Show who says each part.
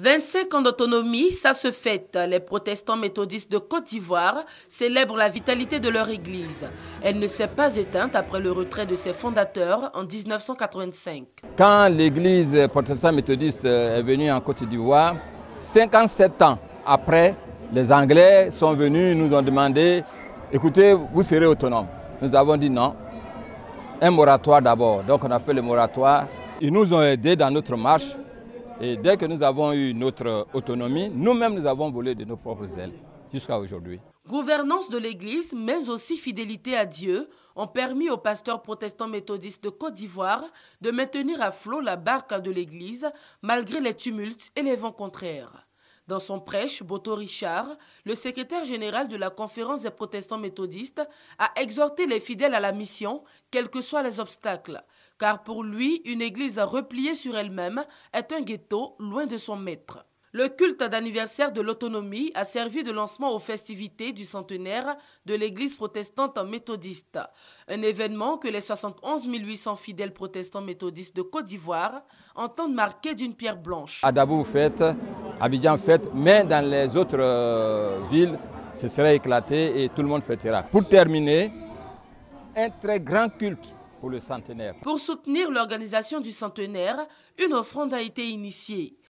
Speaker 1: 25 ans d'autonomie, ça se fête. Les protestants méthodistes de Côte d'Ivoire célèbrent la vitalité de leur église. Elle ne s'est pas éteinte après le retrait de ses fondateurs en 1985.
Speaker 2: Quand l'église protestante méthodiste est venue en Côte d'Ivoire, 57 ans après, les Anglais sont venus, nous ont demandé, écoutez, vous serez autonome. Nous avons dit non. Un moratoire d'abord. Donc on a fait le moratoire. Ils nous ont aidés dans notre marche. Et dès que nous avons eu notre autonomie, nous-mêmes, nous avons volé de nos propres ailes jusqu'à aujourd'hui.
Speaker 1: Gouvernance de l'Église, mais aussi fidélité à Dieu, ont permis aux pasteurs protestants méthodistes de Côte d'Ivoire de maintenir à flot la barque de l'Église malgré les tumultes et les vents contraires. Dans son prêche, Boto Richard, le secrétaire général de la conférence des protestants méthodistes, a exhorté les fidèles à la mission, quels que soient les obstacles, car pour lui, une église repliée sur elle-même est un ghetto loin de son maître. Le culte d'anniversaire de l'autonomie a servi de lancement aux festivités du centenaire de l'Église protestante méthodiste, un événement que les 71 800 fidèles protestants méthodistes de Côte d'Ivoire entendent marquer d'une pierre blanche.
Speaker 2: fête Abidjan fête, mais dans les autres euh, villes, ce serait éclaté et tout le monde fêtera. Pour terminer, un très grand culte pour le centenaire.
Speaker 1: Pour soutenir l'organisation du centenaire, une offrande a été initiée.